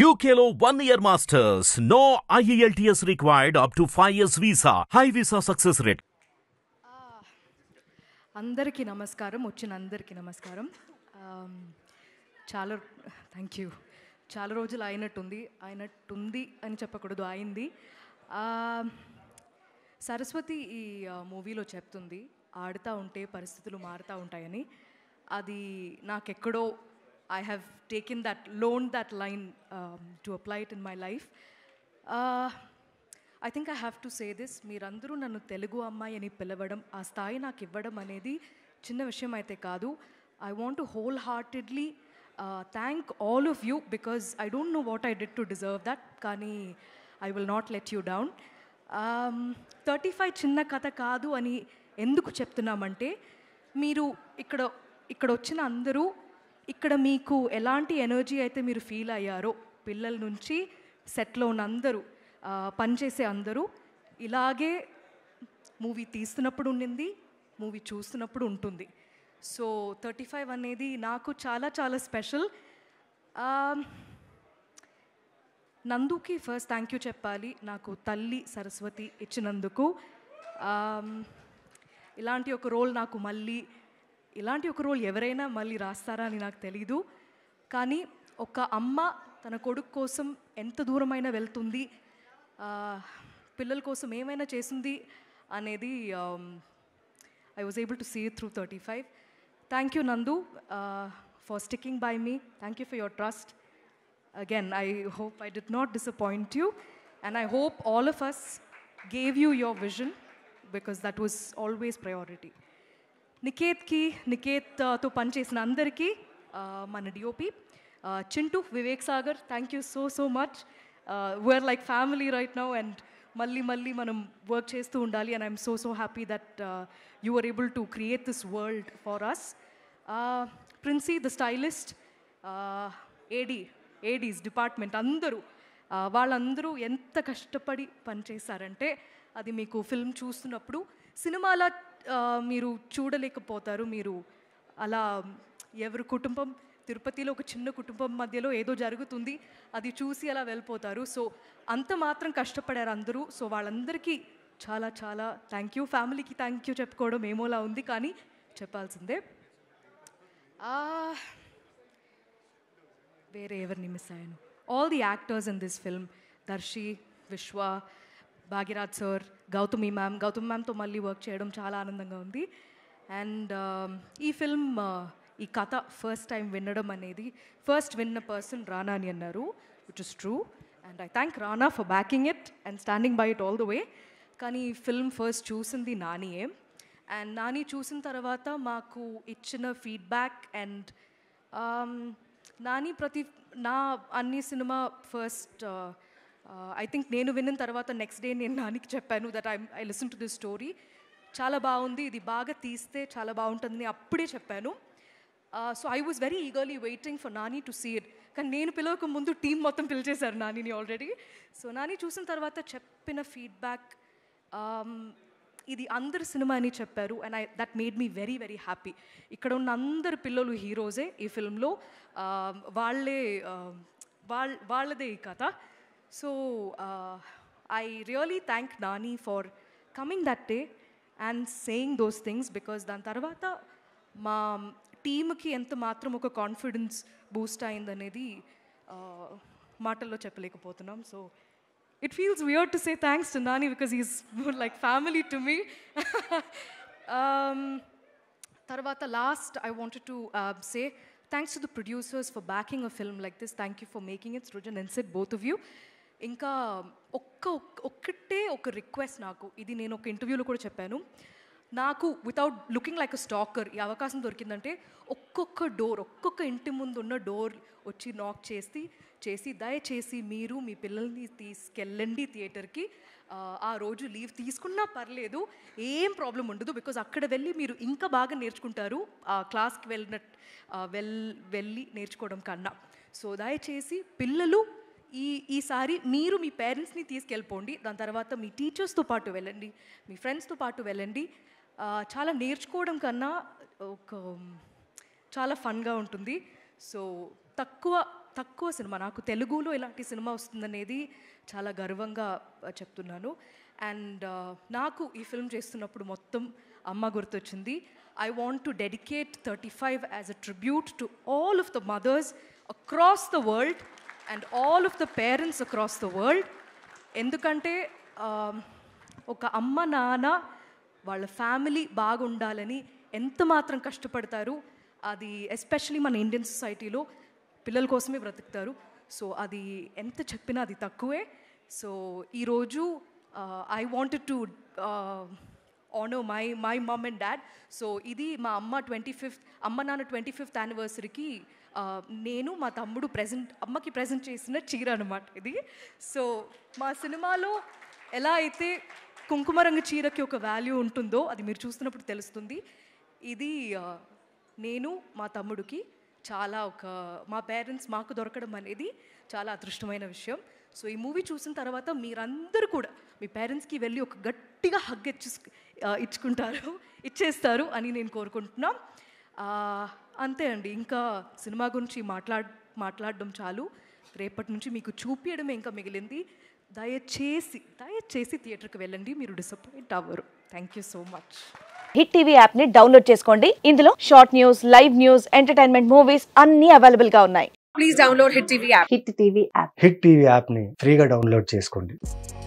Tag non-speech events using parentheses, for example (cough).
యూకేలో one year masters no IELTS required up to five years visa high visa success rate అందరికీ నమస్కారం వచ్చిన అందరికీ నమస్కారం చాలా థ్యాంక్ యూ చాలా రోజులు అయినట్టుంది అయినట్టుంది అని చెప్పకూడదు అయింది సరస్వతి ఈ మూవీలో చెప్తుంది ఆడుతూ ఉంటే పరిస్థితులు మారుతూ ఉంటాయని అది నాకెక్కడో I have taken that loan that line to to apply it in my I think I have to say this మీరందరూ నన్ను తెలుగు అమ్మాయి అని పిలవడం ఆ స్థాయి నాకు ఇవ్వడం అనేది చిన్న విషయం అయితే కాదు I want to wholeheartedly thank all of you because I don't know what I did to deserve that కానీ I will not let you down thirty five చిన్న కథ కాదు అని ఎందుకు చెప్తున్నామంటే మీరు ఇక్కడ ఇక్కడ వచ్చిన అందరూ ఇక్కడ మీకు ఎలాంటి ఎనర్జీ అయితే మీరు ఫీల్ అయ్యారో పిల్లల నుంచి సెట్లో ఉన్న అందరూ పనిచేసే అందరూ ఇలాగే మూవీ తీస్తున్నప్పుడు ఉండింది మూవీ చూస్తున్నప్పుడు ఉంటుంది సో థర్టీ ఫైవ్ అనేది నాకు చాలా చాలా స్పెషల్ నందుకి ఫస్ట్ థ్యాంక్ యూ చెప్పాలి నాకు తల్లి సరస్వతి ఇచ్చినందుకు ఇలాంటి ఒక రోల్ నాకు మళ్ళీ ఇలాంటి ఒక రోల్ ఎవరైనా మళ్ళీ రాస్తారా అని నాకు తెలీదు కానీ ఒక అమ్మ తన కొడుకు కోసం ఎంత దూరమైనా వెళ్తుంది పిల్లల కోసం ఏమైనా చేసింది అనేది I was able to see through thirty five thank you Nandu for sticking by me thank you for your trust again I hope I did not disappoint you and I hope all of us gave you your vision because that was always priority నికేత్కి నికేత్తో పనిచేసిన అందరికీ మన DOP Chintu Vivek Sagar thank you so so much we're like family right now and మళ్ళీ మళ్ళీ మనం work చేస్తూ ఉండాలి and I'm so so happy that you are able to create this world for us Princy the stylist AD ADs department అందరూ వాళ్ళందరూ ఎంత కష్టపడి పనిచేశారంటే అది మీకు ఫిల్మ్ చూస్తున్నప్పుడు సినిమాల మీరు చూడలేకపోతారు మీరు అలా ఎవరు కుటుంబం తిరుపతిలో ఒక చిన్న కుటుంబం మధ్యలో ఏదో జరుగుతుంది అది చూసి అలా వెళ్ళిపోతారు సో అంత మాత్రం కష్టపడారు అందరూ సో వాళ్ళందరికీ చాలా చాలా థ్యాంక్ యూ ఫ్యామిలీకి థ్యాంక్ యూ చెప్పుకోవడం ఏమోలా ఉంది కానీ చెప్పాల్సిందే వేరే ఎవరిని మిస్ అయ్యాను all the actors in this film Darshi Vishwa Bhagyaraj sir Gautami ma'am Gautami మ్యామ్తో మళ్ళీ వర్క్ చేయడం చాలా ఆనందంగా ఉంది అండ్ um, ఈ ఫిల్మ్ uh, ఈ కథ ఫస్ట్ టైం వినడం అనేది ఫస్ట్ విన్న పర్సన్ రానా అని అన్నారు which is true and I thank Rana for backing it and standing by it all the way కానీ ఈ ఫిల్మ్ ఫస్ట్ చూసింది నానియే అండ్ నాని చూసిన తర్వాత మాకు ఇచ్చిన ఫీడ్బ్యాక్ అండ్ um, నాని ప్రతి నా అన్ని సినిమా ఫస్ట్ ఐ uh, థింక్ నేను విన్న తర్వాత నెక్స్ట్ డే నేను నానికి చెప్పాను that I I listen to this story చాలా బాగుంది ఇది బాగా తీస్తే చాలా బాగుంటుందని అప్పుడే చెప్పాను so I was very eagerly waiting for Nani to see it కానీ నేను పిలవక ముందు టీం మొత్తం పిలిచేశారు నానిని ఆల్రెడీ సో నాని చూసిన తర్వాత చెప్పిన ఫీడ్బ్యాక్ um, ఇది అందరు సినిమా అని చెప్పారు and I that made me very very happy ఇక్కడ ఉన్న అందరు పిల్లలు హీరోజే ఈ ఫిల్మ్లో um, వాళ్ళే um, వాళ్ళ వాళ్ళదే ఈ కథ So uh, I really thank Nani for coming that day and saying those things because dan tarvata ma team ki entha matram oka confidence boost ayindanedi matallo cheppalekapothunam so it feels weird to say thanks to nani because he's more like family to me (laughs) um last i wanted to uh, say thanks to the producers for backing a film like this thank you for making it srujan and sid both of you ఇంకా ఒక్క ఒక్కటే ఒక request నాకు ఇది నేను ఒక ఇంటర్వ్యూలో కూడా చెప్పాను నాకు without looking like a stalker ఈ అవకాశం దొరికిందంటే ఒక్కొక్క డోర్ ఒక్కొక్క ఇంటి ముందు ఉన్న డోర్ వచ్చి నాక్ చేసి చేసి దయచేసి మీరు మీ పిల్లల్ని తీసుకెళ్ళండి థియేటర్కి ఆ రోజు లీవ్ తీసుకున్నా పర్లేదు ఏం ప్రాబ్లం ఉండదు బికాజ్ అక్కడ వెళ్ళి మీరు ఇంకా బాగా నేర్చుకుంటారు ఆ క్లాస్కి వెళ్ళిన వెల్ వెళ్ళి నేర్చుకోవడం కన్నా సో దయచేసి పిల్లలు ఈ ఈసారి మీరు మీ పేరెంట్స్ని తీసుకెళ్ళిపోండి దాని తర్వాత మీ టీచర్స్తో పాటు వెళ్ళండి మీ ఫ్రెండ్స్తో పాటు వెళ్ళండి చాలా నేర్చుకోవడం కన్నా ఒక చాలా ఫన్గా ఉంటుంది సో తక్కువ తక్కువ సినిమా నాకు తెలుగులో ఇలాంటి సినిమా వస్తుందనేది చాలా గర్వంగా చెప్తున్నాను అండ్ నాకు ఈ ఫిల్మ్ చేస్తున్నప్పుడు మొత్తం అమ్మ గుర్తొచ్చింది I want to dedicate thirty five as a tribute to all of the mothers across the world and all of the parents across the world ఎందుకంటే ఒక అమ్మ నాన్న వాళ్ళ ఫ్యామిలీ బాగుండాలని ఎంత మాత్రం కష్టపడతారు అది ఎస్పెషలీ మన ఇండియన్ సొసైటీలో పిల్లల కోసమే బ్రతుకుతారు సో అది ఎంత చెప్పినా అది తక్కువే సో ఈరోజు I wanted to honour my my mom and dad so ఇది మా అమ్మ ట్వంటీ ఫిఫ్త్ అమ్మ నాన్న ట్వంటీ ఫిఫ్త్ యానివర్సరీకి నేను మా తమ్ముడు ప్రజెంట్ అమ్మకి ప్రజెంట్ చేసిన చీర అనమాట ఇది సో మా సినిమాలో ఎలా అయితే కుంకుమ రంగు చీరకి ఒక వాల్యూ ఉంటుందో అది మీరు చూస్తున్నప్పుడు తెలుస్తుంది ఇది నేను మా తమ్ముడికి చాలా ఒక మా పేరెంట్స్ మాకు దొరకడం అనేది చాలా అదృష్టమైన విషయం సో ఈ మూవీ చూసిన తర్వాత మీరందరూ కూడా మీ పేరెంట్స్కి వెళ్ళి ఒక గట్టిగా హగ్ ఇచ్చు ఇచ్చుకుంటారు (laughs) ఇచ్చేస్తారు అని నేను కోరుకుంటున్నాం అంతే అండి ఇంకా సినిమా గురించి మాట్లాడ్ మాట్లాడడం చాలు రేపటి నుంచి మీకు చూపించడమే ఇంకా మిగిలింది దయచేసి దయచేసి థియేటర్కి వెళ్ళండి మీరు డిసప్పాయింట్ అవ్వరు thank you so much hit TV app ని డౌన్లోడ్ చేసుకోండి ఇందులో short news live news entertainment movies అన్ని అవైలబుల్ గా ఉన్నాయి please download hit TV app hit TV app hit TV app ని ఫ్రీగా డౌన్లోడ్ చేసుకోండి